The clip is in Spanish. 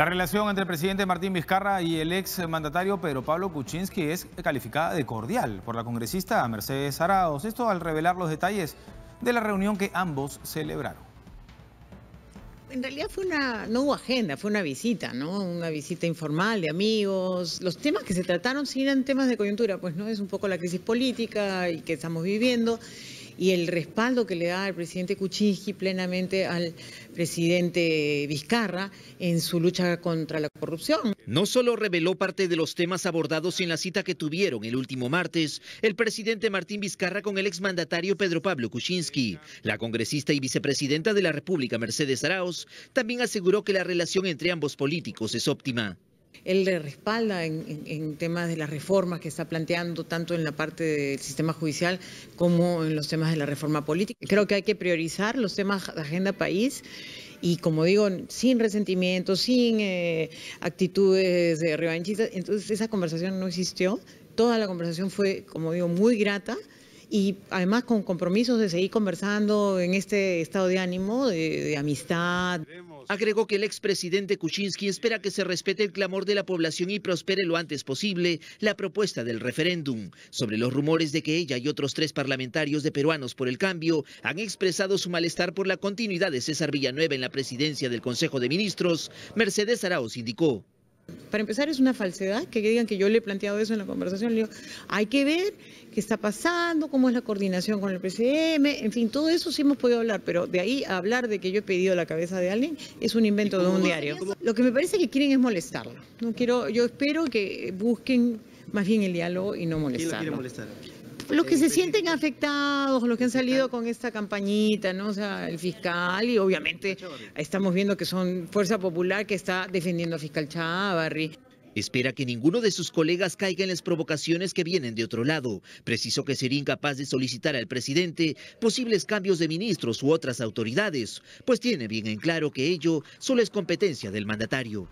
La relación entre el presidente Martín Vizcarra y el ex mandatario Pedro Pablo Kuczynski es calificada de cordial por la congresista Mercedes Araos. Esto al revelar los detalles de la reunión que ambos celebraron. En realidad fue una, no hubo agenda, fue una visita, ¿no? Una visita informal de amigos. Los temas que se trataron sí eran temas de coyuntura, pues no es un poco la crisis política y que estamos viviendo y el respaldo que le da el presidente Kuczynski plenamente al presidente Vizcarra en su lucha contra la corrupción. No solo reveló parte de los temas abordados en la cita que tuvieron el último martes el presidente Martín Vizcarra con el exmandatario Pedro Pablo Kuczynski, la congresista y vicepresidenta de la República Mercedes Arauz también aseguró que la relación entre ambos políticos es óptima. Él le respalda en, temas de las reformas que está planteando, tanto en la parte del sistema judicial como en los temas de la reforma política. Creo que hay que priorizar los temas de agenda país y, como digo, sin resentimiento, sin eh, actitudes de revanchistas. Entonces, esa conversación no existió. Toda la conversación fue, como digo, muy grata y además con compromisos de seguir conversando en este estado de ánimo, de, amistad. Agregó que el expresidente Kuczynski espera que se respete el clamor de la población y prospere lo antes posible la propuesta del referéndum. Sobre los rumores de que ella y otros tres parlamentarios de Peruanos por el Cambio han expresado su malestar por la continuidad de César Villanueva en la presidencia del Consejo de Ministros, Mercedes Arauz indicó. Para empezar, es una falsedad que digan que yo le he planteado eso en la conversación. Le digo, hay que ver qué está pasando, cómo es la coordinación con el PCM, en fin, todo eso sí hemos podido hablar, pero de ahí a hablar de que yo he pedido la cabeza de alguien es un invento de un diario. Lo que me parece que quieren es molestarlo. No quiero, yo espero que busquen más bien el diálogo y no molestarlo. molestar? los que se sienten afectados, los que han salido con esta campañita, ¿no? sea, el fiscal y obviamente estamos viendo que son Fuerza Popular que está defendiendo al fiscal Chávarri. Espera que ninguno de sus colegas caiga en las provocaciones que vienen de otro lado. Preciso que sería incapaz de solicitar al presidente posibles cambios de ministros u otras autoridades, pues tiene bien en claro que ello solo es competencia del mandatario.